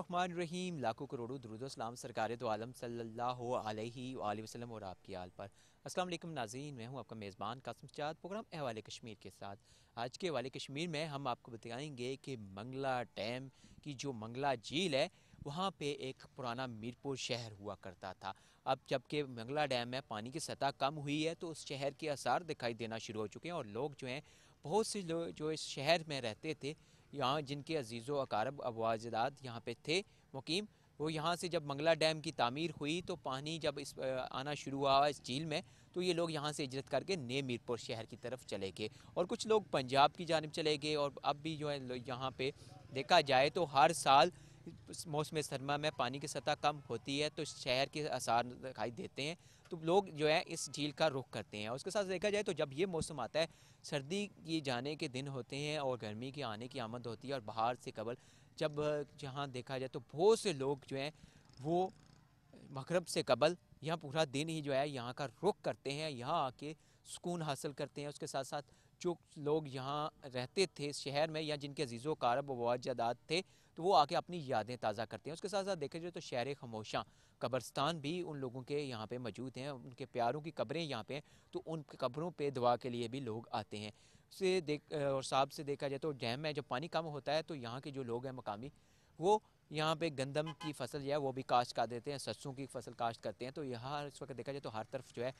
रहमान रहीम लाखों करोड़ों सलाम सरकार दो आलम सल्लल्लाहु अलैहि वसल्लम और आपकी आल पर अस्सलाम वालेकुम नाजीन मैं हूं आपका मेज़बान कासम चाद प्रोग्राम अहवाल कश्मीर के साथ आज के हवाले कश्मीर में हम आपको बताएंगे कि मंगला डैम की जो मंगला झील है वहाँ पे एक पुराना मीरपुर शहर हुआ करता था अब जबकि मंगला डैम में पानी की सतह कम हुई है तो उस शहर के आसार दिखाई देना शुरू हो चुके हैं और लोग जो हैं बहुत से लोग जो इस शहर में रहते थे यहाँ जिनके अजीज़ अकारब अबवाजदात यहाँ पे थे मुकीम वो यहाँ से जब मंगला डैम की तामीर हुई तो पानी जब इस आना शुरू हुआ इस झील में तो ये लोग यहाँ से इजरत करके नए मीरपुर शहर की तरफ चले गए और कुछ लोग पंजाब की जानब चले गए और अब भी जो है यहाँ पे देखा जाए तो हर साल मौसम सरमा में पानी की सतह कम होती है तो शहर के आसार दिखाई देते हैं तो लोग जो है इस झील का रुख करते हैं उसके साथ देखा जाए तो जब ये मौसम आता है सर्दी की जाने के दिन होते हैं और गर्मी के आने की आमद होती है और बाहर से कबल जब जहाँ देखा जाए तो बहुत से लोग जो हैं वो मकरब से कबल यहाँ पूरा दिन ही जो है यहाँ का रुख करते हैं यहाँ आके सुकून हासिल करते हैं उसके साथ साथ जो लोग यहाँ रहते थे शहर में या जिनके अजीज़ो कारब वाजादात थे तो वो आके अपनी यादें ताज़ा करते हैं उसके साथ साथ देखा जाए तो शहर ख़मोशा कब्रस्तान भी उन लोगों के यहाँ पे मौजूद हैं उनके प्यारों की कब्रें यहाँ पे हैं तो उन कब्रों पे दुआ के लिए भी लोग आते हैं से देख और साहब से देखा जाए तो डैम में जब पानी कम होता है तो यहाँ के जो लोग हैं मकामी वो यहाँ पे गंदम की फसल जो है वो भी काश्त कर देते हैं सरसों की फसल काश्त करते हैं तो यहाँ इस वक्त देखा जाए तो हर तरफ जो है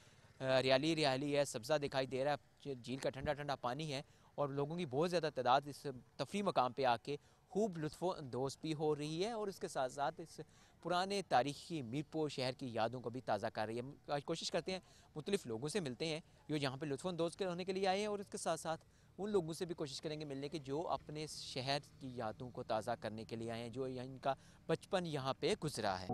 हरियाली हरियाली है सब्ज़ा दिखाई दे रहा है झील का ठंडा ठंडा पानी है और लोगों की बहुत ज़्यादा तादाद इस तफरी मकाम पर आके खूब लुफानंदोज़ भी हो रही है और इसके साथ साथ इस पुराने तारीखी मीरपुर शहर की यादों को भी ताज़ा कर रही है आज कोशिश करते हैं मुख्तलिफ लोगों से मिलते हैं जो यहाँ पर लुफानंदोज़ के होने के लिए आए हैं और इसके साथ साथ उन लोगों से भी कोशिश करेंगे मिलने की जो अपने शहर की यादों को ताज़ा करने के लिए आए हैं जो इनका बचपन यहाँ पर गुजरा है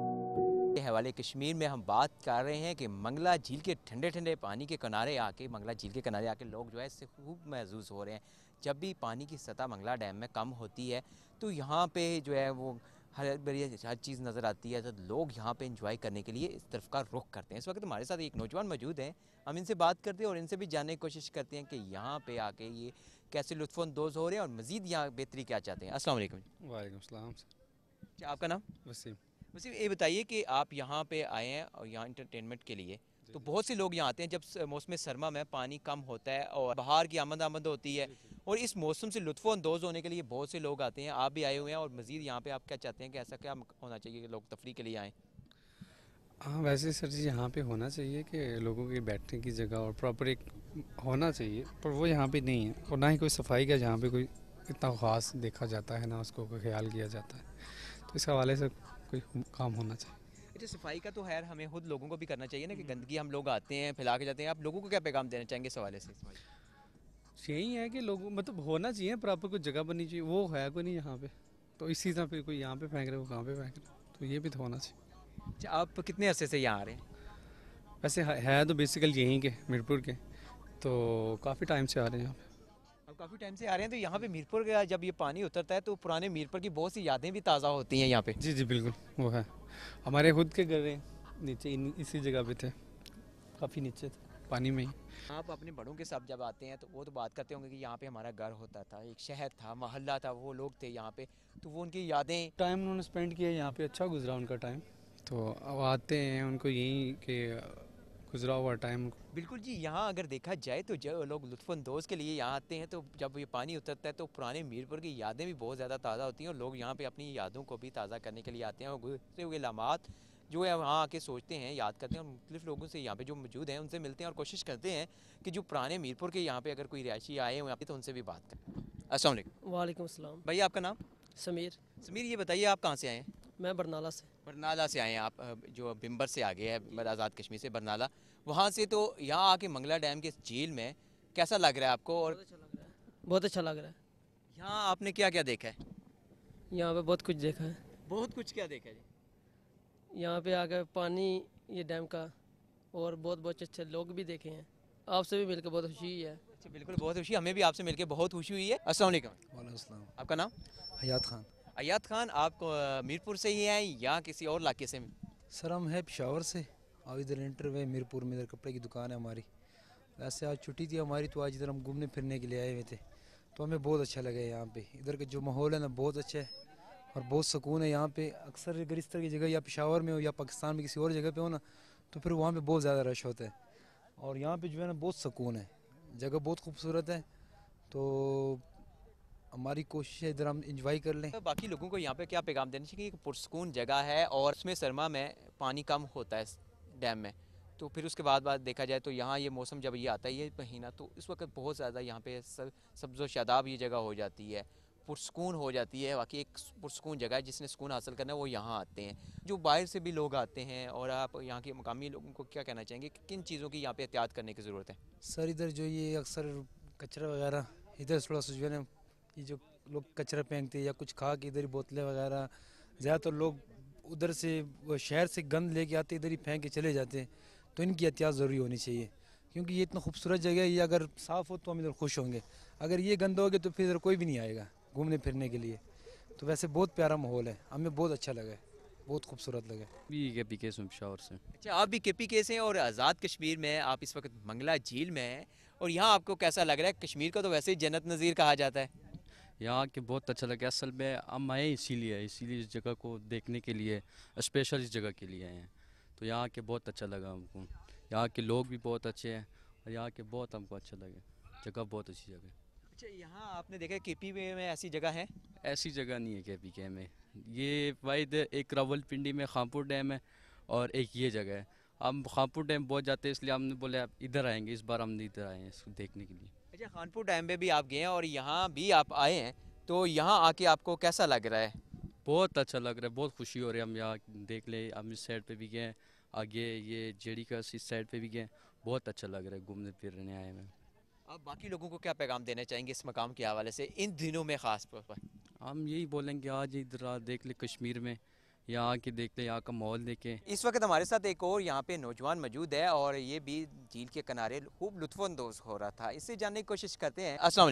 हवाले कश्मीर में हम बात कर रहे हैं कि मंगला झील के ठंडे ठंडे पानी के किनारे आके मंगला झील के किनारे आके लोग जो है इससे खूब महसूस हो रहे हैं जब भी पानी की सतह मंगला डैम में कम होती है तो यहाँ पे जो है वो हर हर चीज़ नज़र आती है तो लोग यहाँ पे इंजॉय करने के लिए इस तरफ का रुख करते हैं इस वक्त हमारे साथ एक नौजवान मौजूद हैं हम इनसे बात करते हैं और इनसे भी जानने की कोशिश करते हैं कि यहाँ पे आके ये कैसे लुफानंदोज़ हो रहे हैं और मज़ीद यहाँ बेहतरी क्या चाहते हैं असल वालेकुम क्या आपका नाम वसीम वसीम ये बताइए कि आप यहाँ पर आए हैं और यहाँ इंटरटेनमेंट के लिए तो बहुत से लोग यहाँ आते हैं जब मौसम सरमा में पानी कम होता है और बाहर की आमद आमद होती है और इस मौसम से लुफानंदोज़ होने के लिए बहुत से लोग आते हैं आप भी आए हुए हैं और मज़ीद यहाँ पर आप क्या चाहते हैं कि ऐसा क्या होना चाहिए कि लोग तफरी के लिए आएँ हाँ वैसे सर जी यहाँ पे होना चाहिए कि लोगों के बैठने की जगह और प्रॉपर एक होना चाहिए पर वो यहाँ पे नहीं है और ना ही कोई सफाई का जहाँ पे कोई इतना ख़ास देखा जाता है ना उसको ख्याल किया जाता है तो इस हवाले से कोई काम होना चाहिए अच्छा सफाई का तो खैर हमें खुद लोगों को भी करना चाहिए ना कि गंदगी हम लोग आते हैं फैला के जाते हैं आप लोगों को क्या पैगाम देना चाहेंगे इस हवाले से यही है कि लोगों मतलब होना चाहिए प्रॉपर कोई जगह बननी चाहिए वो है कोई नहीं यहाँ पे तो इसी तरह फिर कोई यहाँ पे फेंक रहे हो कहाँ पे फेंक रहे तो ये भी तो होना चाहिए अच्छा आप कितने अरसे से यहाँ आ रहे हैं वैसे है तो बेसिकल यहीं के मीरपुर के तो काफ़ी टाइम से आ रहे हैं यहाँ पे काफ़ी टाइम से आ रहे हैं तो यहाँ पे मीरपुर का जब ये पानी उतरता है तो पुराने मीरपुर की बहुत सी यादें भी ताज़ा होती हैं यहाँ पे जी जी बिल्कुल वो है हमारे खुद के घर हैं नीचे इन, इसी जगह पे थे काफ़ी नीचे थे पानी में ही आप अपने बड़ों के साथ जब आते हैं तो वो तो बात करते होंगे कि यहाँ पे हमारा घर होता था एक शहर था मोहल्ला था वो लोग थे यहाँ पे तो वो उनकी यादें टाइम उन्होंने स्पेंड किया यहाँ पे अच्छा गुजरा उनका टाइम तो अब आते हैं उनको यहीं के गुजरा हुआ टाइम बिल्कुल जी यहाँ अगर देखा जाए तो जब लोग लुफानंदोज़ के लिए यहाँ आते हैं तो जब ये पानी उतरता है तो पुराने मीरपुर की यादें भी बहुत ज़्यादा ताज़ा होती हैं और लोग यहाँ पे अपनी यादों को भी ताज़ा करने के लिए आते हैं और गुजरते हुए लामात जो है वहाँ आके सोचते हैं याद करते हैं और लोगों से यहाँ पे जो मौजूद हैं उनसे मिलते हैं और कोशिश करते हैं कि जो पुराने मीरपुर के यहाँ पे अगर कोई रिहायशी आए हुए तो उनसे भी बात करें असल वाईक भैया आपका नाम समीर समीर ये बताइए आप कहाँ से आए हैं मैं बरनाला से बरनाला से आए हैं आप जो बिम्बर से आगे है आज़ाद कश्मीर से बरनाला वहाँ से तो यहाँ आके मंगला डैम के झील में कैसा लग रहा है आपको और बहुत अच्छा लग रहा है बहुत अच्छा लग रहा है यहाँ आपने क्या क्या देखा है यहाँ पे बहुत कुछ देखा है बहुत कुछ क्या देखा है यहाँ पे आकर पानी ये डैम का और बहुत बहुत अच्छे लोग भी देखे हैं आपसे भी मिलकर बहुत खुशी हुई है अच्छा बिल्कुल बहुत खुशी हमें भी आपसे मिलकर बहुत खुशी हुई है असल आपका नाम हयात खान अयात खान आप मीरपुर से ही हैं या किसी और इलाके से सर हम हैं पिशावर से और इधर इंटर हुए मीरपुर में इधर कपड़े की दुकान है हमारी वैसे आज छुट्टी थी हमारी तो आज इधर हम घूमने फिरने के लिए आए हुए थे तो हमें बहुत अच्छा लगा है यहाँ पे इधर का जो माहौल है ना बहुत अच्छा है और बहुत सुकून है यहाँ पे अक्सर अगर इस तरह की जगह या पिशावर में हो या पाकिस्तान में किसी और जगह पे हो ना तो फिर वहाँ पे बहुत ज़्यादा रश होता है और यहाँ पे जो है ना बहुत सुकून है जगह बहुत खूबसूरत है तो हमारी कोशिश है इधर हम इंजॉय कर लें बाकी लोगों को यहाँ पे क्या पैगाम देना चाहिए कि पुरस्कून जगह है और उसमें सरमा में पानी कम होता है डैम में तो फिर उसके बाद बाद देखा जाए तो यहाँ ये मौसम जब ये आता है ये महीना तो इस वक्त बहुत ज़्यादा यहाँ पे सब सब्ज़ो शादाब ये जगह हो जाती है पुरस्कून हो जाती है बाकी एक पुरस्कून जगह है जिसने सुकून हासिल करना है वो यहाँ आते हैं जो बाहर से भी लोग आते हैं और आप यहाँ के मकामी लोगों को क्या कहना चाहेंगे कि किन चीज़ों की यहाँ पर एहतियात करने की ज़रूरत है सर इधर जो ये अक्सर कचरा वगैरह इधर थोड़ा सा जो है ना ये जो लोग कचरा फेंकते या कुछ खा के इधर ही बोतलें वगैरह ज़्यादातर तो लोग उधर से शहर से गंद लेके आते इधर ही फेंक के चले जाते हैं तो इनकी एहतियात ज़रूरी होनी चाहिए क्योंकि ये इतना खूबसूरत जगह है ये अगर साफ़ हो तो हम इधर खुश होंगे अगर ये गंद हो तो फिर इधर कोई भी नहीं आएगा घूमने फिरने के लिए तो वैसे बहुत प्यारा माहौल है हमें बहुत अच्छा लगा है बहुत खूबसूरत लगा भी के पी के शोर से अच्छा आप भी के पी के से हैं और आज़ाद कश्मीर में आप इस वक्त मंगला झील में हैं और यहाँ आपको कैसा लग रहा है कश्मीर का तो वैसे ही जन्नत नज़ीर कहा जाता है यहाँ के बहुत अच्छा लगे असल में हम आए इसीलिए इसीलिए इस जगह को देखने के लिए स्पेशल इस जगह के लिए आए हैं तो यहाँ के बहुत अच्छा लगा हमको यहाँ के लोग भी बहुत अच्छे हैं और यहाँ के बहुत हमको अच्छा लगे जगह बहुत अच्छी जगह अच्छा यहाँ आपने देखा के पी में ऐसी जगह है ऐसी जगह नहीं है के पी के में ये वाइद एक रावलपिंडी में खामपुर डैम है और एक ये जगह है हम खामपुर डैम बहुत जाते हैं इसलिए हमने बोले इधर आएंगे इस बार हम इधर आए हैं इसको देखने के लिए अच्छा खानपुर डैम पे भी आप गए हैं और यहाँ भी आप आए हैं तो यहाँ आके आपको कैसा लग रहा है बहुत अच्छा लग रहा है बहुत खुशी हो रही है हम यहाँ देख ले हम इस साइड पे भी गए आगे ये जेडी का इस साइड पे भी गए बहुत अच्छा लग रहा है घूमने फिरने आए हैं आप बाकी लोगों को क्या पैगाम देना चाहेंगे इस मकाम के हवाले से इन दिनों में ख़ास तौर पर हम यही बोलेंगे आज इधर देख ले कश्मीर में यहाँ के देखते हैं यहाँ का माहौल देखें इस वक्त हमारे साथ एक और यहाँ पे नौजवान मौजूद है और ये भी झील के किनारे खूब लुत्फानंदोज हो रहा था इससे जानने की कोशिश करते हैं असला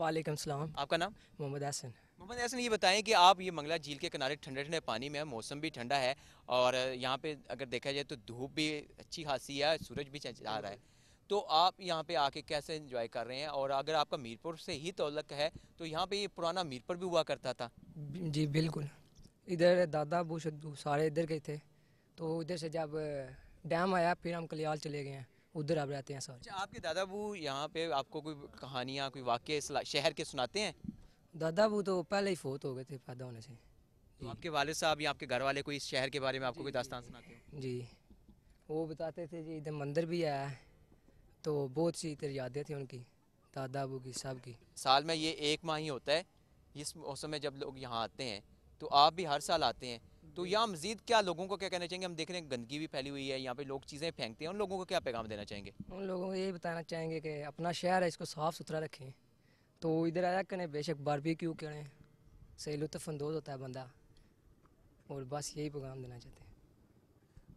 वालेकुम सलाम आपका नाम मोहम्मद हसन मोहम्मद हसन ये बताएं कि आप ये मंगला झील के किनारे ठंडे ठंडे पानी में है मौसम भी ठंडा है और यहाँ पे अगर देखा जाए तो धूप भी अच्छी खासी है सूरज भी आ रहा है तो आप यहाँ पे आके कैसे एंजॉय कर रहे हैं और अगर आपका मीरपुर से ही तोलक है तो यहाँ पे ये पुराना मीरपुर भी हुआ करता था जी बिल्कुल इधर दादा बूशद्दू सारे इधर गए थे तो इधर से जब डैम आया फिर हम कलियाल चले गए हैं उधर आप रहते हैं सर अच्छा आपके बू यहाँ पे आपको कोई कहानियाँ कोई वाक्य शहर के सुनाते हैं दादा बू तो पहले ही फोत हो गए थे पैदा होने से तो आपके वाले साहब या आपके घर वाले कोई इस शहर के बारे में आपको कोई दास्तान सुनाते हैं जी वो बताते थे जी इधर मंदिर भी आया है तो बहुत सी इधर यादें थी उनकी दादा बू की सब की साल में ये एक माह ही होता है इस मौसम में जब लोग यहाँ आते हैं तो आप भी हर साल आते हैं तो यहाँ मजीद क्या लोगों को क्या कहना चाहेंगे हम देख रहे हैं गंदगी भी फैली हुई है यहाँ पे लोग चीज़ें फेंकते हैं उन लोगों को क्या पैगाम देना चाहेंगे उन लोगों को ये बताना चाहेंगे कि अपना शहर है इसको साफ़ सुथरा रखें तो इधर आया करें बेशक क्यों करें सही लुत्फानंदोज़ होता है बंदा और बस यही पैगाम देना चाहते हैं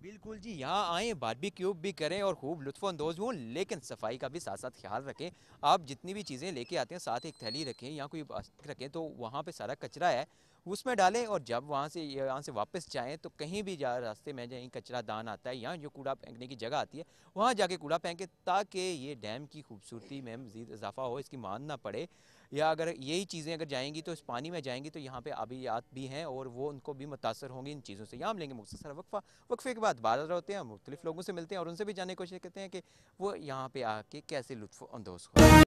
बिल्कुल जी यहाँ आएँ क्यूब भी करें और खूब लुत्फानंदोज हों लेकिन सफाई का भी साथ साथ ख्याल रखें आप जितनी भी चीज़ें लेके आते हैं साथ एक थैली रखें या कोई रखें तो वहाँ पे सारा कचरा है उसमें डालें और जब वहाँ से यहाँ से वापस जाएँ तो कहीं भी जा रास्ते में जहीं कचरा दान आता है या जो कूड़ा फेंकने की जगह आती है वहाँ जाके कूड़ा फेंकें ताकि ये डैम की खूबसूरती में मज़ीद इजाफा हो इसकी मान ना पड़े या अगर यही चीज़ें अगर जाएंगी तो इस पानी में जाएंगी तो यहाँ पे आबियात भी हैं और वो उनको भी मुतासर होंगी इन चीज़ों से यहाँ लेंगे मुख्तर वक्फ़ा वक्फ़े के बाद बाजार होते हैं मुख्तलिफ लोगों से मिलते हैं और उनसे भी जानने की कोशिश करते हैं कि वो यहाँ पर आके कैसे लुफ्फानंदोज़ अंदोज़ हो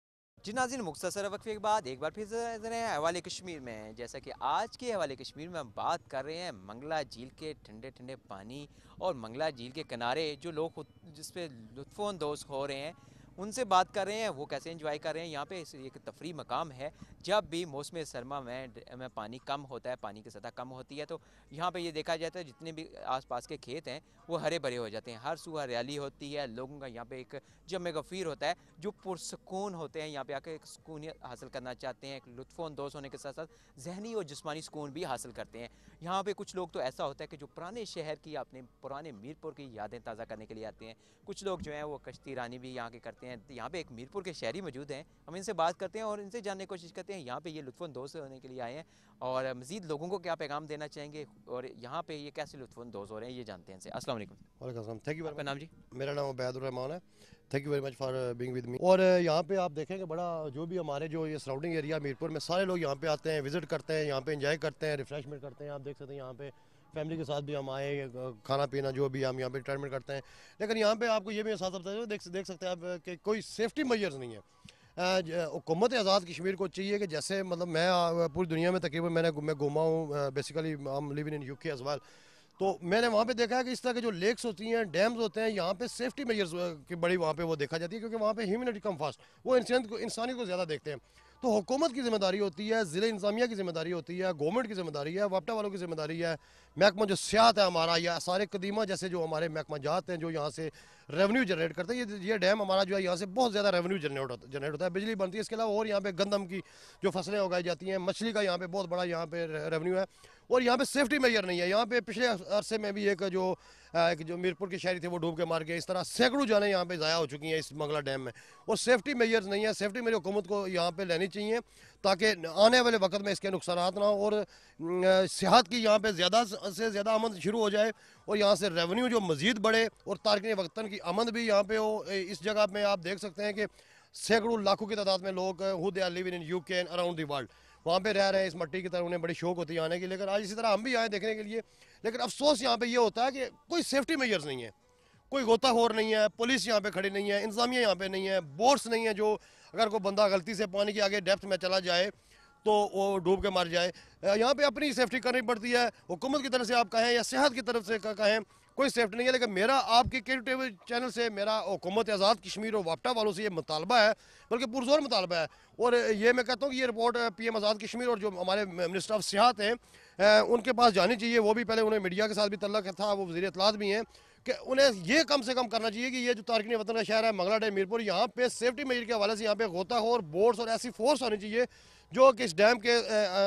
जी नाजिन मुख्तर वक्फे के बाद एक बार फिर नजर हैं हवाले कश्मीर में जैसा कि आज के हवाले कश्मीर में हम बात कर रहे हैं मंगला झील के ठंडे ठंडे पानी और मंगला झील के किनारे जो लोग जिस लुफ्फानंदोज लुफानंदोज़ हो रहे हैं उनसे बात कर रहे हैं वो कैसे इंजॉय कर रहे हैं यहाँ पे एक तफरी मकाम है जब भी मौसम सरमा में में पानी कम होता है पानी की सतह कम होती है तो यहाँ पे ये देखा जाता है जितने भी आसपास के खेत हैं वो हरे भरे हो जाते हैं हर सुबह हरियाली होती है लोगों का यहाँ पे एक जम गफ़ीर होता है जो पुरसकून होते हैं यहाँ पे आके एक सुकून हासिल करना चाहते हैं एक लुफानंदोज होने के साथ साथ जहनी और जिसमानी सुकून भी हासिल करते हैं यहाँ पर कुछ लोग तो ऐसा होता है कि जो पुराने शहर की अपने पुराने मीरपुर की यादें ताज़ा करने के लिए आते हैं कुछ लोग जो हैं वो कश्ती रानी भी यहाँ के करते करते हैं तो यहाँ पे एक मीरपुर के शहरी मौजूद हैं हम इनसे बात करते हैं और इनसे जानने की कोशिश करते हैं यहाँ पे ये लुफ़ानंदोज़ होने के लिए आए हैं और मजीद लोगों को क्या पैगाम देना चाहेंगे और यहाँ पे ये कैसे लुफ़ानंदोज़ हो रहे हैं ये जानते हैं असल थैंक यू नाम जी मेरा नाम उबैदुलरहमान है thank you very much for being with me और uh, यहाँ पे आप देखेंगे बड़ा जो भी हमारे जो ये सराउंडिंग एरिया मीरपुर में सारे लोग यहाँ पे आते हैं विजिट करते हैं यहाँ पे इंजॉय करते हैं रिफ्रेशमेंट करते हैं आप देख सकते हैं यहाँ पे फैमिली के साथ भी हम आए खाना पीना जो भी हम यहाँ पे रिटायरमेंट करते हैं लेकिन यहाँ पे आपको ये भी होता है देख देख सकते हैं आप कि कोई सेफ्टी मैजर्स नहीं है हुकूमत आज़ाद कश्मीर को चाहिए कि जैसे मतलब मैं पूरी दुनिया में तकरीबन मैंने मैं घूमा हूँ बेसिकली हम लिविंग इन यू के एज तो मैंने वहाँ पे देखा है कि इस तरह के जो लेक्स होती हैं डैम्स होते हैं यहाँ पे सेफ्टी मेजर्स की बड़ी वहाँ पे वो देखा जाती है क्योंकि वहाँ पे ह्यूमिनिटी कम फास्ट वो इंसान को इंसानी को ज़्यादा देखते हैं तो हुकूमत की जिम्मेदारी होती है ज़िले इंतजामिया की जिम्मेदारी होती है गवर्नमेंट की जिम्मेदारी है वापटा वालों की जिम्मेदारी है महकमा जो सियात है हमारा या सारे कदीमा जैसे जो हमारे महकमा जात हैं जो यहाँ से रेवेन्यू जनरेट करते हैं ये ये डैम हमारा जो है यहाँ से बहुत ज़्यादा रेवेन्यू जनरेट होता जनरेट होता है बिजली बनती है इसके अलावा और यहाँ पे गंदम की जो फसलें उगाई जाती हैं मछली का यहाँ पर बहुत बड़ा यहाँ पे रेवेन्यू है और यहाँ पे सेफ्टी मेजर नहीं है यहाँ पे पिछले अरसे में भी एक जो एक जो मीरपुर की शहरी थी वो डूब के मार गया इस तरह सैकड़ों जाने यहाँ पे ज़ाया हो चुकी हैं इस मंगला डैम में और सेफ्टी मेजर्स नहीं है सेफ्टी मेरी हुकूमत को यहाँ पे लेनी चाहिए ताकि आने वाले वक्त में इसके नुकसान ना हो और सेहत की यहाँ पे ज़्यादा से ज़्यादा आमद शुरू हो जाए और यहाँ से रेवन्यू जो मज़ीद बढ़े और तारकिन वक्ता की आमद भी यहाँ पे हो इस जगह में आप देख सकते हैं कि सैकड़ों लाखों की तादाद में लोग who they are living in you around the world वहाँ पे रह रहे हैं इस मट्टी की तरह उन्हें बड़ी शौक होती है आने की लेकिन आज इसी तरह हम भी आए देखने के लिए लेकिन अफसोस यहाँ पे ये होता है कि कोई सेफ्टी मेजर्स नहीं है कोई गोताखोर नहीं है पुलिस यहाँ पे खड़ी नहीं है इंतजामिया यहाँ पे नहीं है बोर्ड्स नहीं है जो अगर कोई बंदा गलती से पानी के आगे डेप्थ में चला जाए तो वो डूब के मर जाए यहाँ पर अपनी सेफ्टी करनी पड़ती है हुकूमत की तरफ से आप कहें या सेहत की तरफ से कहें कोई सेफ्टी नहीं है लेकिन मेरा आपके के टेबल चैनल से मेरा हुकूमत आज़ाद कश्मीर और वापटा वालों से ये मुतालबा है बल्कि पुरजोर मुतालबा है और ये मैं कहता हूँ कि ये report P M Azad Kashmir और जो हमारे मिनिस्टर ऑफ सियात हैं उनके पास जानी चाहिए वो भी पहले उन्हें मीडिया के साथ भी तल्लक था वो वजी अतलात भी हैं कि उन्हें ये कम से कम करना चाहिए कि ये जो तारकिन वतन का शहर है मंगला डे मीरपुर यहाँ पे सेफ्टी मेजर के हवाले से यहाँ पे गोताखोर बोर्ड्स और ऐसी फोर्स होनी चाहिए जो कि इस डैम के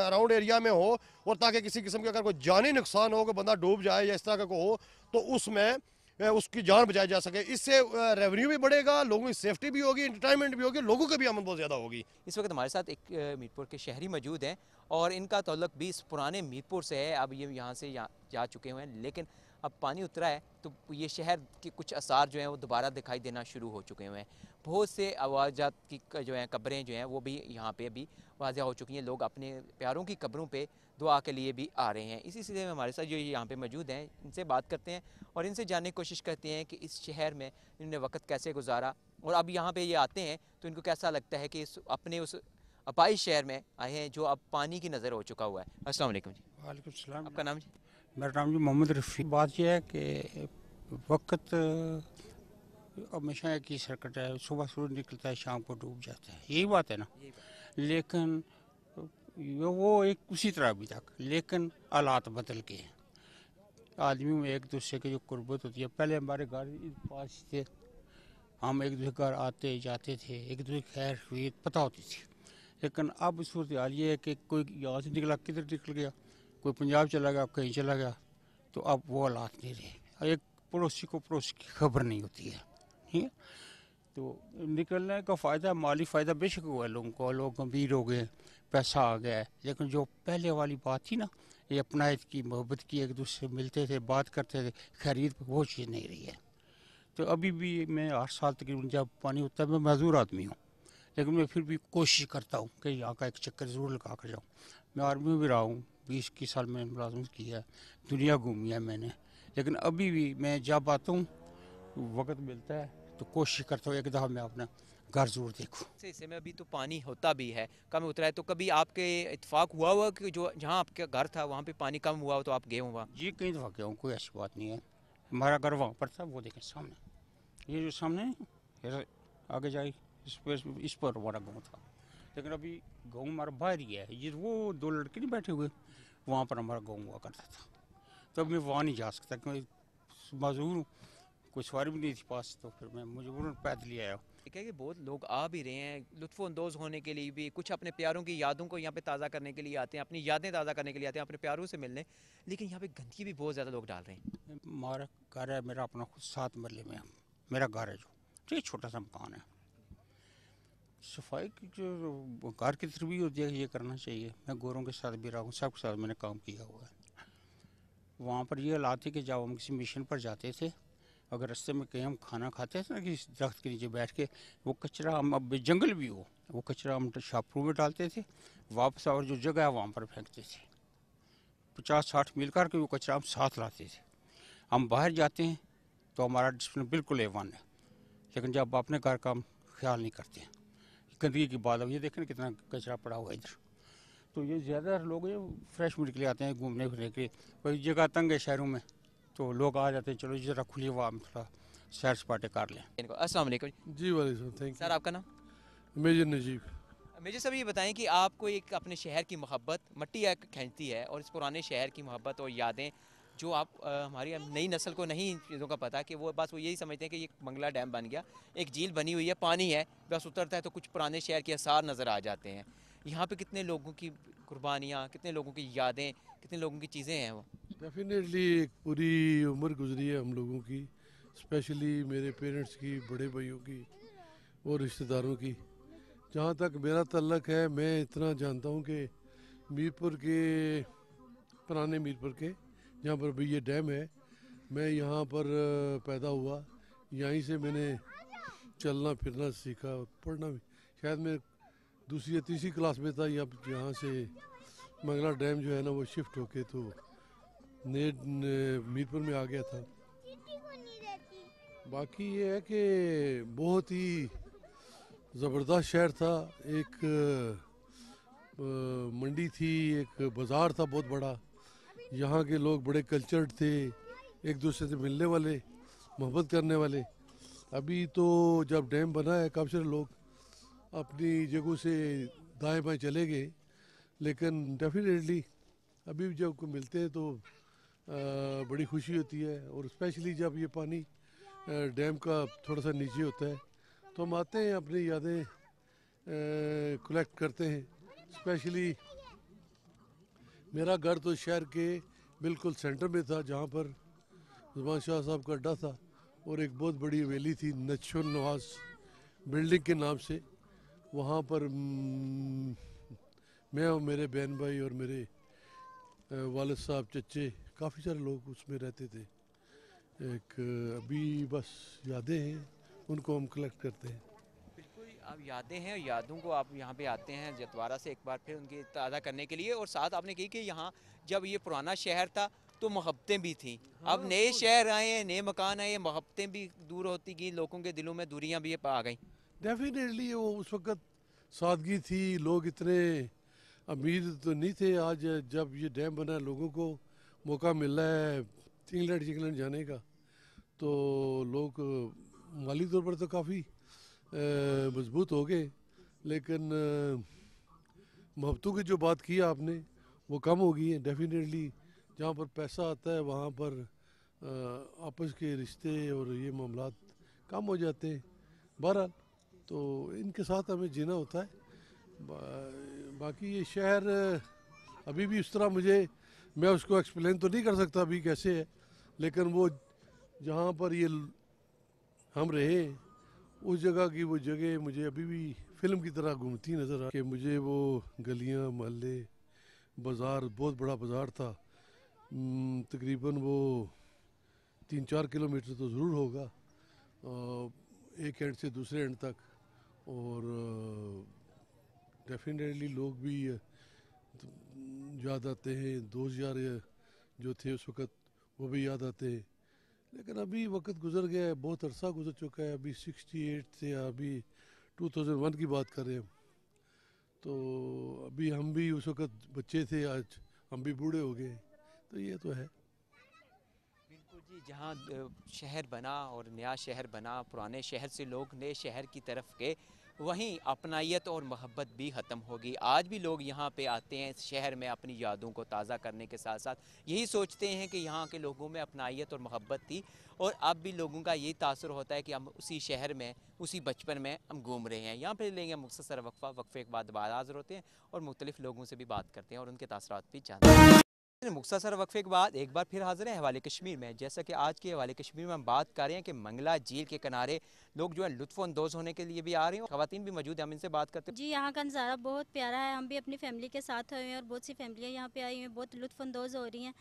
अराउंड एरिया में हो और ताकि किसी किस्म के अगर कोई जानी नुकसान हो कोई बंदा डूब जाए या इस तरह का कोई हो तो उसमें उसकी जान बचाई जा सके इससे रेवेन्यू भी बढ़ेगा लोगों की सेफ्टी भी होगी इंटरटेनमेंट भी होगी लोगों की भी आमद बहुत ज़्यादा होगी इस वक्त हमारे साथ एक मीरपुर के शहरी मौजूद हैं और इनका तल्लक भी इस पुराने मीरपुर से है अब ये यहाँ से यहाँ जा चुके हुए हैं लेकिन अब पानी उतरा है तो ये शहर के कुछ आसार जो हैं वो दोबारा दिखाई देना शुरू हो चुके हुए हैं बहुत से आवाजात की जो हैं कब्रें जो हैं वो भी यहाँ पे अभी वाजह हो चुकी हैं लोग अपने प्यारों की कब्रों पे दुआ के लिए भी आ रहे हैं इसी सिलसिले में हमारे साथ जो यहाँ पे मौजूद हैं इनसे बात करते हैं और इनसे जानने की कोशिश करते हैं कि इस शहर में इन्होंने वक्त कैसे गुजारा और अब यहाँ पर ये आते हैं तो इनको कैसा लगता है कि इस अपने उस अपाई शहर में आए हैं जो अब पानी की नज़र हो चुका हुआ है असल वालेकुम जी वालेकुम आपका नाम जी मेरा नाम जी मोहम्मद रफ़ी बात यह है कि वक्त हमेशा एक ही सर्कट है सुबह सूरज निकलता है शाम को डूब जाता है यही बात है ना लेकिन वो एक उसी तरह अभी तक लेकिन आलात बदल गए हैं आदमी में एक दूसरे की जो गुर्बत होती है पहले हमारे घर पास थे हम एक दूसरे घर आते जाते थे एक दूसरे खैर हुई पता होती थी लेकिन अब सूरत हाल ये है कि कोई यहाँ से निकला किधर निकल गया कोई पंजाब चला गया कहीं चला गया तो अब वो हालात नहीं रहे एक पड़ोसी को पड़ोसी की खबर नहीं होती है ठीक तो निकलने का फ़ायदा माली फ़ायदा बेशक हुआ लोगों को लोग गंभीर हो गए पैसा आ गया है लेकिन जो पहले वाली बात थी ना ये अपनायत की मोहब्बत की एक दूसरे से मिलते थे बात करते थे खरीद पर वो चीज़ नहीं रही है तो अभी भी मैं आठ साल तकरीबन जब पानी होता है मैं मजदूर आदमी हूँ लेकिन मैं फिर भी कोशिश करता हूँ कि यहाँ का एक चक्कर ज़रूर लगा कर जाऊँ मैं आर्मी में भी रहा हूँ बीस इक्कीस साल मैंने मुलाजमत किया है दुनिया घूमी है मैंने लेकिन अभी भी मैं जब आता हूँ वक्त मिलता है तो कोशिश करता हूँ एक दफ़ा मैं अपना घर जरूर देखूँ ऐसे में अभी तो पानी होता भी है कम उतरा है तो कभी आपके इतफाक हुआ हुआ कि जो जहाँ आपका घर था वहाँ पे पानी कम हुआ हो तो आप गए हुआ ये कई दफ़ा गया हूँ कोई ऐसी बात नहीं है हमारा घर वहाँ पर था वो देखें सामने ये जो सामने आगे जाए इस पर इस पर हमारा गाँव था लेकिन अभी गाँव हमारा बाहर ही है ये वो दो लड़के नहीं बैठे हुए वहाँ पर हमारा गाँव हुआ करता था तो मैं वहाँ नहीं जा सकता क्योंकि मजबूर हूँ कोई सवारी भी नहीं थी पास तो फिर मैं मजबूरन पैदल ही आया ठीक है कि बहुत लोग आ भी रहे हैं लुत्फानंदोज़ होने के लिए भी कुछ अपने प्यारों की यादों को यहाँ पे ताज़ा करने के लिए आते हैं अपनी यादें ताज़ा करने के लिए आते हैं अपने प्यारों से मिलने लेकिन यहाँ पे गंदगी भी बहुत ज़्यादा लोग डाल रहे हैं हमारा घर है मेरा अपना खुद सात मरले में मेरा घर है जो ठीक छोटा सा मकान है सफाई की जो घर की तरफ होती है ये करना चाहिए मैं गोरों के साथ भी रहा हूँ सबके साथ मैंने काम किया हुआ है वहाँ पर ये हालात है कि जब हम किसी मिशन पर जाते थे अगर रस्ते में कहीं हम खाना खाते हैं ना कि दरख्त के नीचे बैठ के वो कचरा हम अब जंगल भी हो वो कचरा हम शापरू में डालते थे वापस और जो जगह है वहाँ पर फेंकते थे पचास साठ मील करके वो कचरा हम साथ लाते थे हम बाहर जाते हैं तो हमारा डिस्प्लिन बिल्कुल एवन है लेकिन जब अपने घर का हम ख्याल नहीं करते हैं गंदगी की बात अब ये देखें कितना कचरा पड़ा हुआ इधर तो ये ज़्यादा लोग ये फ्रेश मिल के लिए आते हैं घूमने फिरने के लिए कोई जगह तंग है शहरों में तो लोग आ जाते हैं चलो जरा खुली हुआ में थोड़ा सैर सपाटे कर लें इनको अस्सलाम वालेकुम जी वाले सर थैंक सर आपका नाम मेजर नजीब मेजर साहब ये बताएं कि आपको एक अपने शहर की मोहब्बत मट्टी खींचती है और इस पुराने शहर की मोहब्बत और यादें जो आप आ, हमारी नई नस्ल को नहीं इन चीज़ों का पता कि वो बस वो यही समझते हैं कि ये मंगला डैम बन गया एक झील बनी हुई है पानी है बस उतरता है तो कुछ पुराने शहर के आसार नज़र आ जाते हैं यहाँ पे कितने लोगों की कुर्बानियाँ कितने लोगों की यादें कितने लोगों की चीज़ें हैं वो डेफिनेटली एक पूरी उम्र गुजरी है हम लोगों की स्पेशली मेरे पेरेंट्स की बड़े भाइयों की और रिश्तेदारों की जहाँ तक मेरा तल्लक है मैं इतना जानता हूँ कि मीरपुर के पुराने मीरपुर के जहाँ पर भी ये डैम है मैं यहाँ पर पैदा हुआ यहीं से मैंने चलना फिरना सीखा और पढ़ना भी शायद मैं दूसरी या तीसरी क्लास में था या यहाँ से मंगला डैम जो है ना वो शिफ्ट होके तो ने मीरपुर में आ गया था बाकी ये है कि बहुत ही ज़बरदस्त शहर था एक मंडी थी एक बाज़ार था बहुत बड़ा यहाँ के लोग बड़े कल्चर्ड थे एक दूसरे से मिलने वाले मोहब्बत करने वाले अभी तो जब डैम बना है काफ़ी सारे लोग अपनी जगह से दाएं बाएँ चले गए लेकिन डेफिनेटली अभी भी जब को मिलते हैं तो आ, बड़ी खुशी होती है और स्पेशली जब ये पानी डैम का थोड़ा सा नीचे होता है तो हम आते हैं अपनी यादें कलेक्ट करते हैं स्पेशली मेरा घर तो शहर के बिल्कुल सेंटर में था जहाँ पर जुबान शाह साहब का अड्डा था और एक बहुत बड़ी हवेली थी नच्छ नवाज बिल्डिंग के नाम से वहाँ पर मैं और मेरे बहन भाई और मेरे वाल साहब चचे काफ़ी सारे लोग उसमें रहते थे एक अभी बस यादें हैं उनको हम कलेक्ट करते हैं बिल्कुल आप यादें हैं यादों को आप यहाँ पे आते हैं जतवारा से एक बार फिर उनकी ताज़ा करने के लिए और साथ आपने कही कि यहाँ जब ये पुराना शहर था तो मोहब्बतें भी थी हाँ, अब नए शहर आए हैं नए मकान आए मोहब्बतें भी दूर होती गई लोगों के दिलों में दूरियाँ भी आ गई डेफिनेटली वो उस वक्त सादगी थी लोग इतने अमीर तो नहीं थे आज जब ये डैम बना लोगों को मौका मिल रहा है इंग्लैंड इंग्लैंड जाने का तो लोग माली तौर पर तो काफ़ी मजबूत हो गए लेकिन महबतों की जो बात की आपने वो कम हो गई है डेफिनेटली जहाँ पर पैसा आता है वहाँ पर आपस के रिश्ते और ये मामला कम हो जाते हैं बहरहाल तो इनके साथ हमें जीना होता है बाकी ये शहर अभी भी उस तरह मुझे मैं उसको एक्सप्लेन तो नहीं कर सकता अभी कैसे है लेकिन वो जहाँ पर ये हम रहे उस जगह की वो जगह मुझे अभी भी फिल्म की तरह घूमती नज़र आ कि मुझे वो गलियाँ महल्ले बाज़ार बहुत बड़ा बाज़ार था तकरीबन वो तीन चार किलोमीटर तो ज़रूर होगा एक एंड से दूसरे एंड तक और डेफिनेटली लोग भी याद आते हैं दोस्त यार जो थे उस वक़्त वो भी याद आते हैं लेकिन अभी वक्त गुजर गया है बहुत अरसा गुजर चुका है अभी 68 से अभी 2001 की बात करें हम तो अभी हम भी उस वक़्त बच्चे थे आज हम भी बूढ़े हो गए तो ये तो है बिल्कुल जी जहाँ शहर बना और नया शहर बना पुराने शहर से लोग नए शहर की तरफ गए वहीं अपनाइत और मोहब्बत भी ख़त्म होगी आज भी लोग यहाँ पे आते हैं इस शहर में अपनी यादों को ताज़ा करने के साथ साथ यही सोचते हैं कि यहाँ के लोगों में अपनाइत और मोहब्बत थी और अब भी लोगों का यही तासर होता है कि हम उसी शहर में उसी बचपन में हम घूम रहे हैं यहाँ पर लेंगे मुख्तर वक्फ़ा वक्फ़े के बाद दोबारा हाजिर होते हैं और मुख्तलिफ़ लोगों से भी बात करते हैं और उनके तसरत भी जानते हैं मुख्ता सर वक्फे के बाद एक बार फिर हाजिर है हवाले कश्मीर में जैसा कि आज के हवाले कश्मीर में हम बात कर रहे हैं कि मंगला झील के किनारे लोग जो है लुत्फानंदोज होने के लिए भी आ रहे हैं खातन भी मौजूद है हम इनसे बात करते हैं जी यहाँ का नज़ारा बहुत प्यारा है हम भी अपनी फैमिली के साथ आए हुए हैं और बहुत सी फैमिलियाँ यहाँ पे आई हुई हैं बहुत लुफानंदोज़ हो रही हैं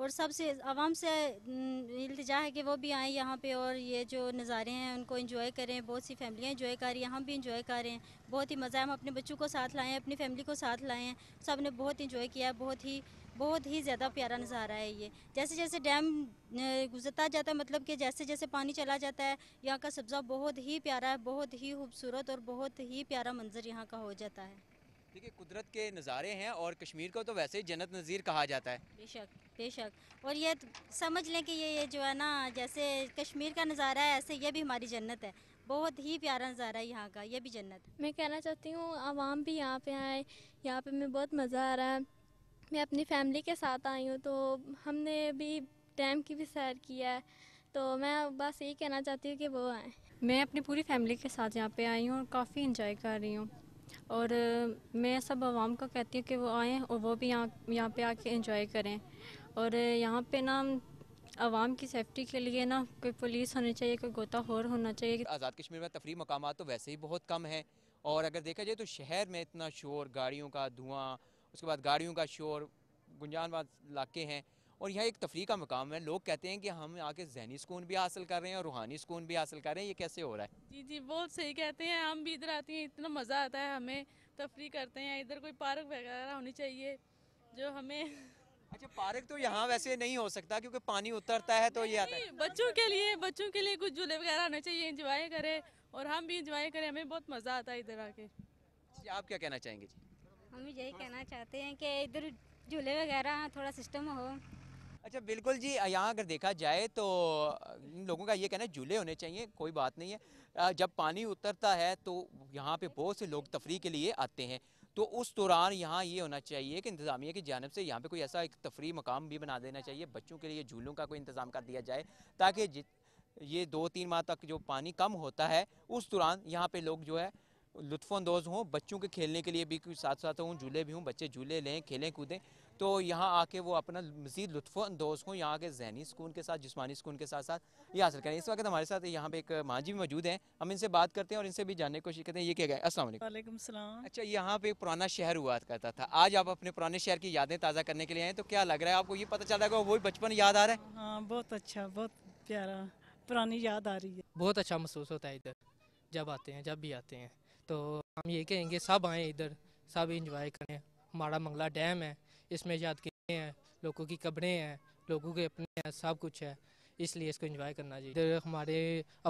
और सबसे आवाम से इल्तजा है कि वो भी आएँ यहाँ पे और ये जो नज़ारे हैं उनको इंजॉय करें बहुत सी फैमिलियाँ इंजॉय कर रही हैं हम भी इंजॉय कर रहे हैं बहुत ही मज़ा है हम अपने बच्चों को साथ लाएँ अपनी फैमिली को साथ लाएँ सब ने बहुत इंजॉय किया है बहुत ही बहुत ही ज़्यादा प्यारा नज़ारा है ये जैसे जैसे डैम गुजरता जाता है मतलब कि जैसे जैसे पानी चला जाता है यहाँ का सब्ज़ा बहुत ही प्यारा है बहुत ही खूबसूरत और बहुत ही प्यारा मंजर यहाँ का हो जाता है देखिए कुदरत के नज़ारे हैं और कश्मीर को तो वैसे ही जन्नत नज़ीर कहा जाता है बेशक बेशक और ये समझ लें कि ये ये जो है ना जैसे कश्मीर का नज़ारा है ऐसे ये भी हमारी जन्नत है बहुत ही प्यारा नज़ारा है यहाँ का ये भी जन्नत मैं कहना चाहती हूँ आवाम भी यहाँ पे आए यहाँ पे मैं बहुत मज़ा आ रहा है मैं अपनी फैमिली के साथ आई हूँ तो हमने अभी डैम की भी सैर किया है तो मैं बस यही कहना चाहती हूँ कि वो आए मैं अपनी पूरी फैमिली के साथ यहाँ पे आई हूँ और काफ़ी इंजॉय कर रही हूँ और मैं सब आवाम को कहती हूँ कि वो आएँ और वो भी यहाँ यहाँ पर आके इंजॉय करें और यहाँ पे ना आवाम की सेफ्टी के लिए ना कोई पुलिस होनी चाहिए कोई गोताखोर होना चाहिए आज़ाद कश्मीर में तफरी मकाम तो वैसे ही बहुत कम हैं और अगर देखा जाए तो शहर में इतना शोर गाड़ियों का धुआँ उसके बाद गाड़ियों का शोर गुंजानबाद इलाके हैं और यह एक तफरी का मकाम है लोग कहते हैं कि हम आके जहनी सुकून भी हासिल कर रहे हैं और रूहानी सुकून भी हासिल कर रहे हैं ये कैसे हो रहा है जी जी बहुत सही कहते हैं हम भी इधर आते हैं इतना मज़ा आता है हमें तफरी करते हैं इधर कोई पार्क वगैरह होनी चाहिए जो हमें अच्छा पार्क तो यहाँ वैसे नहीं हो सकता क्योंकि पानी उतरता है तो ये आता है बच्चों के लिए बच्चों के लिए कुछ झूले वगैरह होने चाहिए इंजॉय करें और हम भी इंजॉय करें हमें बहुत मज़ा आता है इधर आके आप क्या कहना चाहेंगे जी हम यही कहना चाहते हैं कि इधर झूले वगैरह थोड़ा सिस्टम हो अच्छा बिल्कुल जी यहाँ अगर देखा जाए तो लोगों का ये कहना है झूले होने चाहिए कोई बात नहीं है जब पानी उतरता है तो यहाँ पे बहुत से लोग तफरी के लिए आते हैं तो उस दौरान यहाँ ये होना चाहिए कि इंतज़ामिया की जानब से यहाँ पे कोई ऐसा एक तफरी मकाम भी बना देना चाहिए बच्चों के लिए झूलों का कोई इंतज़ाम कर दिया जाए ताकि ये दो तीन माह तक जो पानी कम होता है उस दौरान यहाँ पर लोग जो है लुफ़ानंदोज़ हों बच्चों के खेलने के लिए भी साथ साथ हूँ झूले भी हूँ बच्चे झूले लें खेलें कूदें तो यहाँ आके वो अपना मज़ीद लुफ़ानंदोज़ हों यहाँ के जहनी सुकून के साथ जिसमानी सुकून के साथ साथ ये हासिल करें इस वक्त हमारे साथ यहाँ पे एक माँ जी भी मौजूद हैं हम इनसे बात करते हैं और इनसे भी जानने की कोशिश करते हैं ये क्या गए असल अच्छा यहाँ पे एक पुराना शहर हुआ करता था आज आप अपने पुराने शहर की यादें ताज़ा करने के लिए आए तो क्या लग रहा है आपको ये पता चला है वही बचपन याद आ रहा है हाँ बहुत अच्छा बहुत प्यारा पुरानी याद आ रही है बहुत अच्छा महसूस होता है इधर जब आते हैं जब भी आते हैं तो हम ये कहेंगे सब आए इधर सब इंजॉय करें हमारा मंगला डैम है इसमें किए हैं लोगों की कब्रें हैं लोगों के अपने हैं सब कुछ है इसलिए इसको इंजॉय करना चाहिए इधर हमारे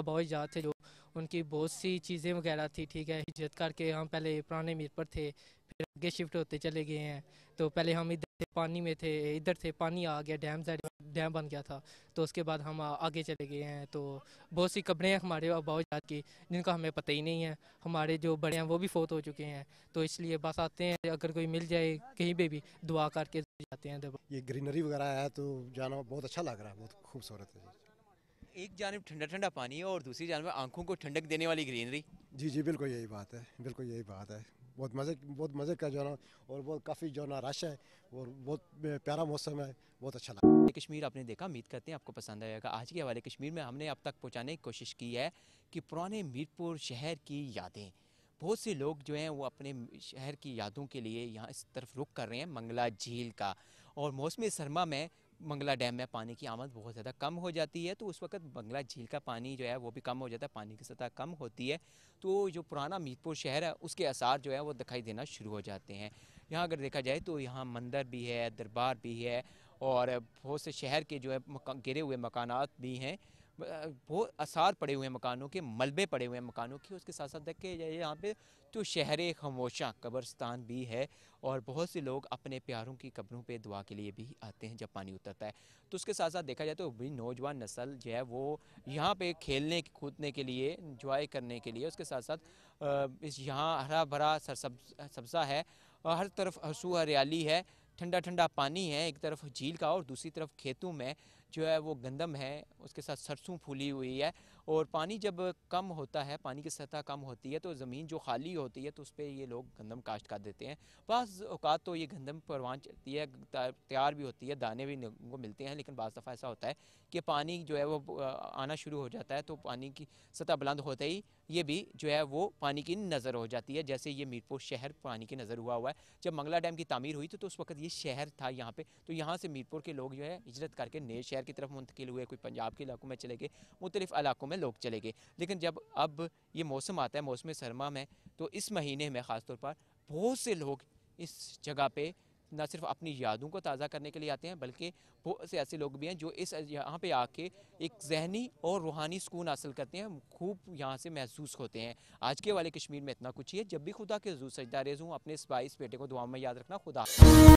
अबाई जात थे जो उनकी बहुत सी चीज़ें वगैरह थी ठीक है हिजरत करके हम पहले पुराने मीर पर थे फिर आगे शिफ्ट होते चले गए हैं तो पहले हम इधर थे पानी में थे इधर थे पानी आ गया डैम साइड डैम बन गया था तो उसके बाद हम आगे चले गए हैं तो बहुत सी कब्रें हैं हमारे बावजात की जिनका हमें पता ही नहीं है हमारे जो बड़े हैं वो भी फोत हो चुके हैं तो इसलिए बस आते हैं अगर कोई मिल जाए कहीं पर भी दुआ करके जाते हैं तो ये ग्रीनरी वगैरह है तो जाना बहुत अच्छा लग रहा है बहुत खूबसूरत है एक जानब ठंडा ठंडा पानी है और दूसरी जानब आंखों को ठंडक देने वाली ग्रीनरी जी जी बिल्कुल यही बात है बिल्कुल यही बात है बहुत मज़े बहुत मज़े का जो है ना और बहुत काफ़ी जो ना रश है और बहुत प्यारा मौसम है बहुत अच्छा लगा कश्मीर आपने देखा उम्मीद करते हैं आपको पसंद आएगा आज के हवाले कश्मीर में हमने अब तक पहुँचाने की कोशिश की है कि पुराने मीरपुर शहर की यादें बहुत से लोग जो हैं वो अपने शहर की यादों के लिए यहाँ इस तरफ रुख कर रहे हैं मंगला झील का और मौसम सरमा में मंगला डैम में पानी की आमद बहुत ज़्यादा कम हो जाती है तो उस वक्त मंगला झील का पानी जो है वो भी कम हो जाता है पानी की सतह कम होती है तो जो पुराना मीतपुर शहर है उसके आसार जो है वो दिखाई देना शुरू हो जाते हैं यहाँ अगर देखा जाए तो यहाँ मंदिर भी है दरबार भी है और बहुत से शहर के जो है गिरे हुए मकानात भी हैं बहुत आसार पड़े हुए मकानों के मलबे पड़े हुए मकानों के उसके साथ साथ देखे जाए यहाँ पे तो शहर खामोशा कब्रस्तान भी है और बहुत से लोग अपने प्यारों की कब्रों पे दुआ के लिए भी आते हैं जब पानी उतरता है तो उसके साथ साथ देखा जाए तो भी नौजवान नस्ल जो है वो यहाँ पे खेलने कूदने के लिए इंजॉय करने के लिए उसके साथ साथ इस यहाँ हरा भरा सरसब सब्जा है हर तरफ हंसू हरियाली है ठंडा ठंडा पानी है एक तरफ झील का और दूसरी तरफ खेतों में जो है वो गंदम है उसके साथ सरसों फूली हुई है और पानी जब कम होता है पानी की सतह कम होती है तो ज़मीन जो खाली होती है तो उस पर ये लोग गंदम काश्त कर देते हैं बस अवकात तो ये गंदम परवान चलती है तैयार भी होती है दाने भी उनको मिलते हैं लेकिन बज़ दफ़ा ऐसा होता है कि पानी जो है वो आना शुरू हो जाता है तो पानी की सतह बुलंद होते ही ये भी जो है वो पानी की नज़र हो जाती है जैसे ये मीरपुर शहर पानी की नज़र हुआ हुआ है जब मंगला डैम की तमीर हुई तो, तो उस वक्त ये शहर था यहाँ पर तो यहाँ से मीरपुर के लोग जो है हिजरत करके नए शहर की तरफ मुंतकिल हुए कोई पंजाब के इलाकों में चले गए मुख्तलिफ़ इलाकों में में लोग चले गए लेकिन जब अब ये मौसम आता है मौसम सरमा में तो इस महीने में ख़ास तौर पर बहुत से लोग इस जगह पे ना सिर्फ अपनी यादों को ताज़ा करने के लिए आते हैं बल्कि बहुत से ऐसे लोग भी हैं जो इस यहाँ पे आके एक जहनी और रूहानी सुकून हासिल करते हैं खूब यहाँ से महसूस होते हैं आज के वाले कश्मीर में इतना कुछ ही है जब भी खुदा के जू सजदारेज हूँ अपने इस बाईस बेटे को दुआ में याद रखना खुदा